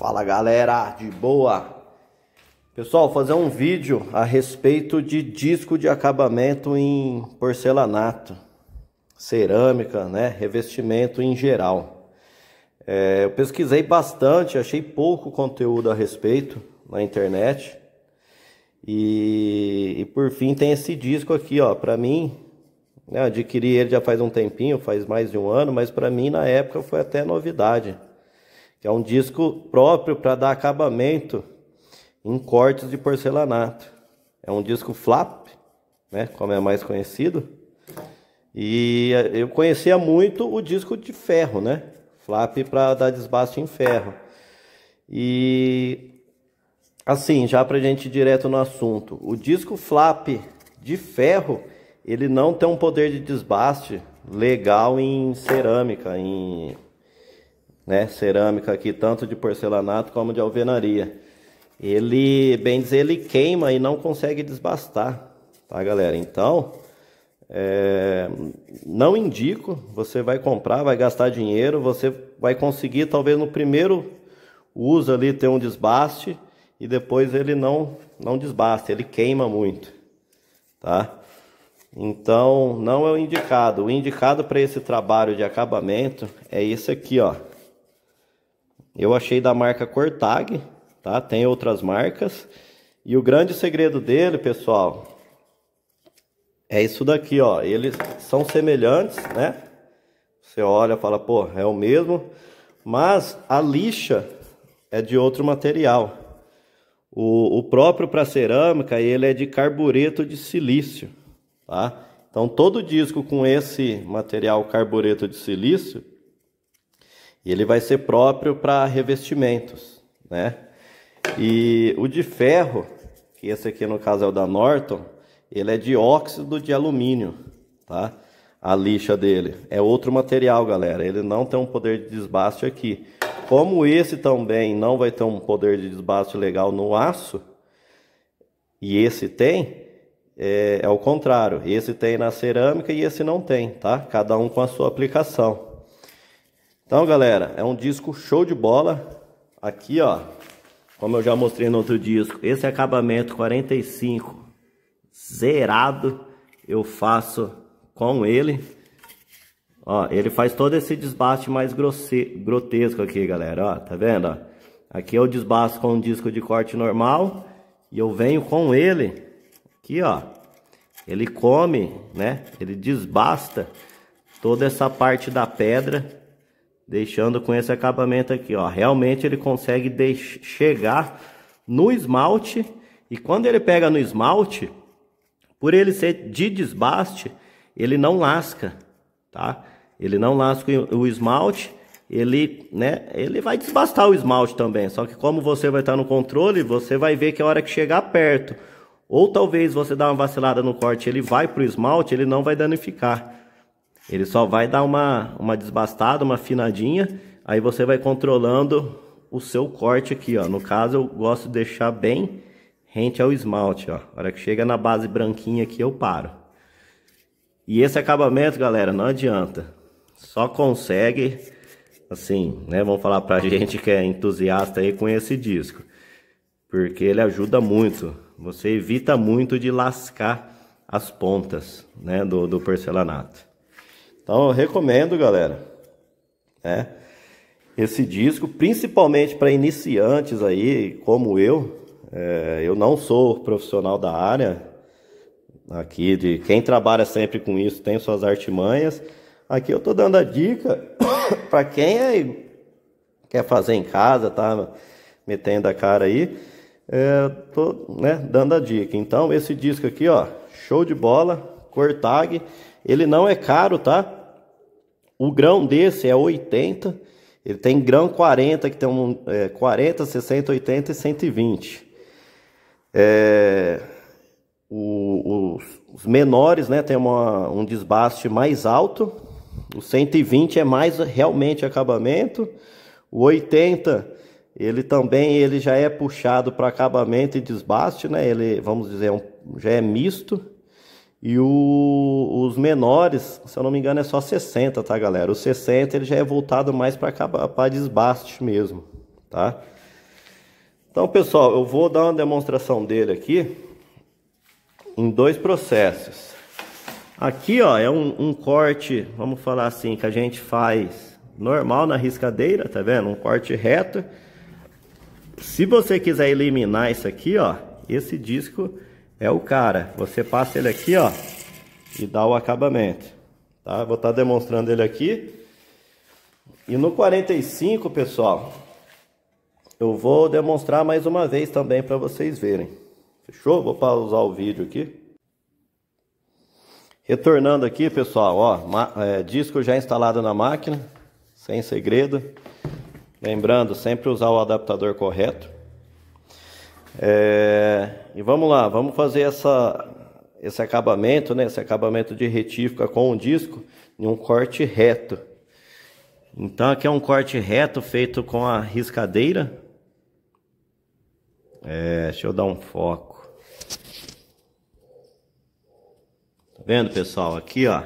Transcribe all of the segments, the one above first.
Fala galera, de boa! Pessoal, vou fazer um vídeo a respeito de disco de acabamento em porcelanato, cerâmica, né? Revestimento em geral. É, eu pesquisei bastante, achei pouco conteúdo a respeito na internet. E, e por fim tem esse disco aqui, ó. Para mim, né, adquiri ele já faz um tempinho, faz mais de um ano, mas para mim na época foi até novidade que é um disco próprio para dar acabamento em cortes de porcelanato. É um disco flap, né, como é mais conhecido. E eh, eu conhecia muito o disco de ferro, né? Flap para dar desbaste em ferro. E assim, já para a gente ir direto no assunto, o disco flap de ferro ele não tem um poder de desbaste legal em cerâmica, em né, cerâmica aqui, tanto de porcelanato como de alvenaria. Ele, bem dizer, ele queima e não consegue desbastar, tá galera? Então, é, não indico, você vai comprar, vai gastar dinheiro, você vai conseguir talvez no primeiro uso ali ter um desbaste e depois ele não, não desbaste, ele queima muito, tá? Então não é o indicado, o indicado para esse trabalho de acabamento é esse aqui ó, eu achei da marca Cortag, tá? Tem outras marcas. E o grande segredo dele, pessoal, é isso daqui, ó. Eles são semelhantes, né? Você olha e fala, pô, é o mesmo. Mas a lixa é de outro material. O, o próprio para cerâmica, ele é de carbureto de silício, tá? Então, todo disco com esse material carbureto de silício, e ele vai ser próprio para revestimentos, né? E o de ferro, que esse aqui no caso é o da Norton, ele é de óxido de alumínio, tá? A lixa dele é outro material, galera. Ele não tem um poder de desbaste aqui. Como esse também não vai ter um poder de desbaste legal no aço, e esse tem, é, é o contrário. Esse tem na cerâmica e esse não tem, tá? Cada um com a sua aplicação. Então, galera, é um disco show de bola. Aqui, ó, como eu já mostrei no outro disco, esse acabamento 45 zerado eu faço com ele. Ó, ele faz todo esse desbaste mais grosse... grotesco aqui, galera, ó, tá vendo, ó? Aqui eu desbasto com um disco de corte normal e eu venho com ele aqui, ó. Ele come, né? Ele desbasta toda essa parte da pedra deixando com esse acabamento aqui, ó. Realmente ele consegue chegar no esmalte e quando ele pega no esmalte, por ele ser de desbaste, ele não lasca, tá? Ele não lasca o esmalte, ele, né, ele vai desbastar o esmalte também, só que como você vai estar no controle, você vai ver que a hora que chegar perto, ou talvez você dá uma vacilada no corte, ele vai pro esmalte, ele não vai danificar. Ele só vai dar uma, uma desbastada, uma afinadinha, aí você vai controlando o seu corte aqui, ó. No caso, eu gosto de deixar bem rente ao esmalte, ó. A hora que chega na base branquinha aqui, eu paro. E esse acabamento, galera, não adianta. Só consegue, assim, né? Vamos falar pra gente que é entusiasta aí com esse disco. Porque ele ajuda muito. Você evita muito de lascar as pontas, né? Do, do porcelanato. Então eu recomendo, galera, né? Esse disco, principalmente para iniciantes aí, como eu, é, eu não sou profissional da área aqui de quem trabalha sempre com isso tem suas artimanhas. Aqui eu tô dando a dica para quem é, quer fazer em casa, tá metendo a cara aí. É, tô né, dando a dica. Então esse disco aqui, ó, show de bola, Cortag, ele não é caro, tá? O grão desse é 80, ele tem grão 40, que tem um, é, 40, 60, 80 e 120. É, o, os, os, menores né, tem uma, um desbaste mais alto, o 120 é mais realmente acabamento, o 80 ele também ele já é puxado para acabamento e desbaste, né? Ele, vamos dizer, é um, já é misto. E o, os menores, se eu não me engano, é só 60, tá, galera? O 60 ele já é voltado mais para para desbaste mesmo, tá? Então, pessoal, eu vou dar uma demonstração dele aqui em dois processos. Aqui, ó, é um, um corte, vamos falar assim, que a gente faz normal na riscadeira, tá vendo? Um corte reto. Se você quiser eliminar isso aqui, ó, esse disco é o cara. Você passa ele aqui, ó, e dá o acabamento, tá? Vou estar tá demonstrando ele aqui. E no 45, pessoal, eu vou demonstrar mais uma vez também para vocês verem. Fechou? Vou pausar o vídeo aqui. Retornando aqui, pessoal, ó, é, disco já instalado na máquina, sem segredo. Lembrando, sempre usar o adaptador correto. É, e vamos lá, vamos fazer essa, esse acabamento, né, esse acabamento de retífica com o disco em um corte reto. Então aqui é um corte reto feito com a riscadeira. É, deixa eu dar um foco. Tá vendo, pessoal? Aqui, ó.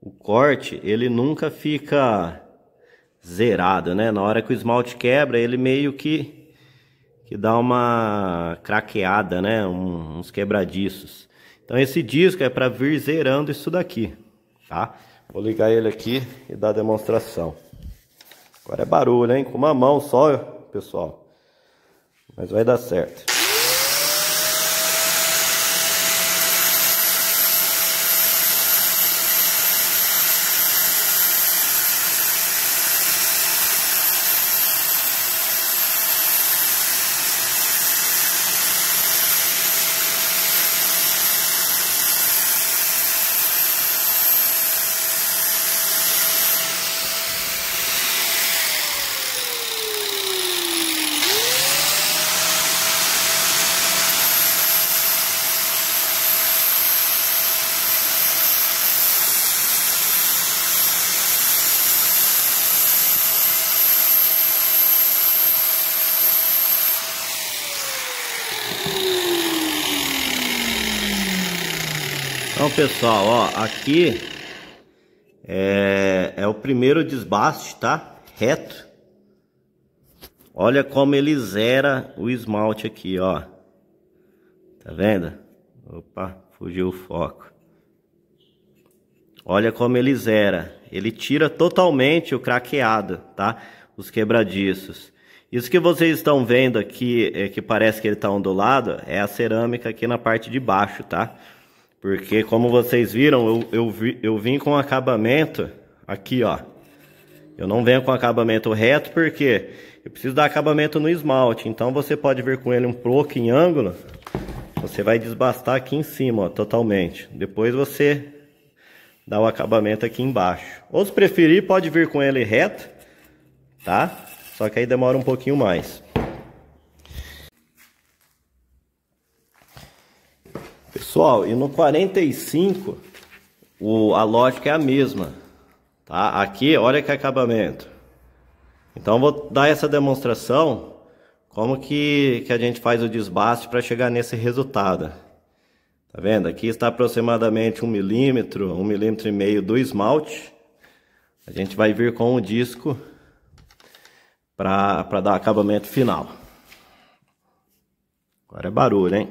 O corte, ele nunca fica zerado, né? Na hora que o esmalte quebra, ele meio que que dá uma craqueada, né? Um, uns quebradiços. Então esse disco é para vir zerando isso daqui, tá? Vou ligar ele aqui e dar a demonstração. Agora é barulho, hein? Com uma mão só, pessoal. Mas vai dar certo. pessoal, ó, aqui é, é o primeiro desbaste, tá? Reto. Olha como ele zera o esmalte aqui, ó. Tá vendo? Opa, fugiu o foco. Olha como ele zera. Ele tira totalmente o craqueado, tá? Os quebradiços. Isso que vocês estão vendo aqui, é que parece que ele está ondulado, é a cerâmica aqui na parte de baixo, tá? Porque como vocês viram, eu, eu, vi, eu vim com acabamento aqui, ó. Eu não venho com acabamento reto porque eu preciso dar acabamento no esmalte. Então você pode vir com ele um pouco em ângulo. Você vai desbastar aqui em cima, ó, totalmente. Depois você dá o acabamento aqui embaixo. Ou se preferir, pode vir com ele reto, tá? Só que aí demora um pouquinho mais. Pessoal, e no 45 o, a lógica é a mesma, tá? Aqui, olha que acabamento. Então vou dar essa demonstração como que, que a gente faz o desbaste para chegar nesse resultado. Tá vendo? Aqui está aproximadamente 1 um milímetro, 1 um milímetro e meio do esmalte. A gente vai vir com o disco para dar acabamento final. Agora é barulho, hein?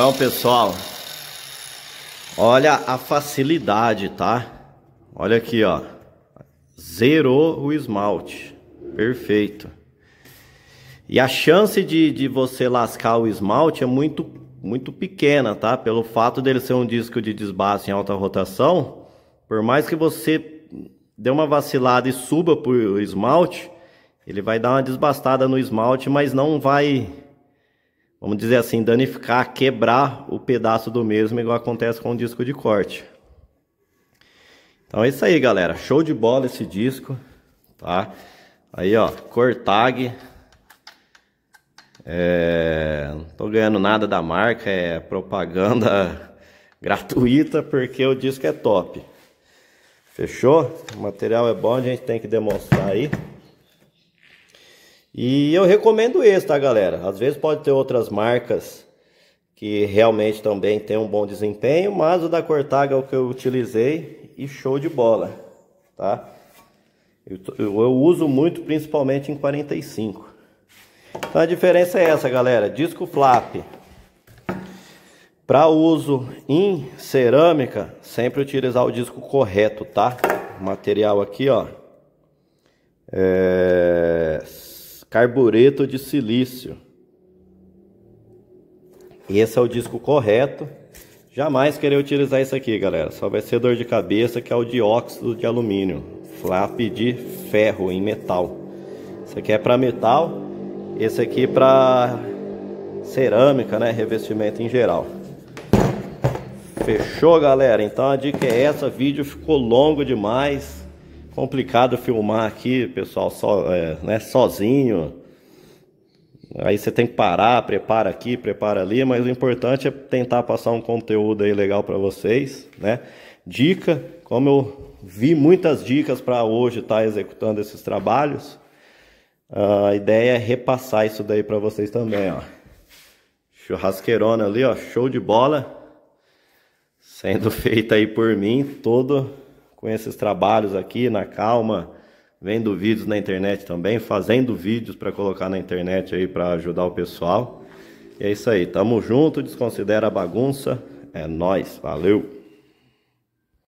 Então, pessoal, olha a facilidade, tá? Olha aqui, ó. Zerou o esmalte. Perfeito. E a chance de, de você lascar o esmalte é muito, muito pequena, tá? Pelo fato dele ser um disco de desbaste em alta rotação, por mais que você dê uma vacilada e suba pro esmalte, ele vai dar uma desbastada no esmalte, mas não vai vamos dizer assim, danificar, quebrar o pedaço do mesmo, igual acontece com o disco de corte. Então é isso aí, galera. Show de bola esse disco, tá? Aí, ó, Cortag. É... Não tô ganhando nada da marca, é propaganda gratuita, porque o disco é top. Fechou? O material é bom, a gente tem que demonstrar aí. E eu recomendo esse, tá, galera? Às vezes pode ter outras marcas que realmente também tem um bom desempenho, mas o da Cortaga é o que eu utilizei e show de bola, tá? Eu, eu uso muito, principalmente em 45. Então a diferença é essa, galera. Disco flap. Para uso em cerâmica, sempre utilizar o disco correto, tá? O material aqui, ó. É carbureto de silício. E esse é o disco correto. Jamais querer utilizar isso aqui, galera. Só vai ser dor de cabeça, que é o dióxido de alumínio. Flap de ferro em metal. Esse aqui é para metal. Esse aqui para cerâmica, né? Revestimento em geral. Fechou, galera? Então a dica é essa. O vídeo ficou longo demais complicado filmar aqui, pessoal, so, é, né, sozinho. Aí você tem que parar, prepara aqui, prepara ali, mas o importante é tentar passar um conteúdo aí legal para vocês, né? Dica, como eu vi muitas dicas para hoje estar tá executando esses trabalhos, a ideia é repassar isso daí para vocês também, ó. Churrasqueirona ali, ó, show de bola. Sendo feita aí por mim, todo com esses trabalhos aqui na calma, vendo vídeos na internet também, fazendo vídeos para colocar na internet aí para ajudar o pessoal. E é isso aí, tamo junto, desconsidera a bagunça. É nós, valeu.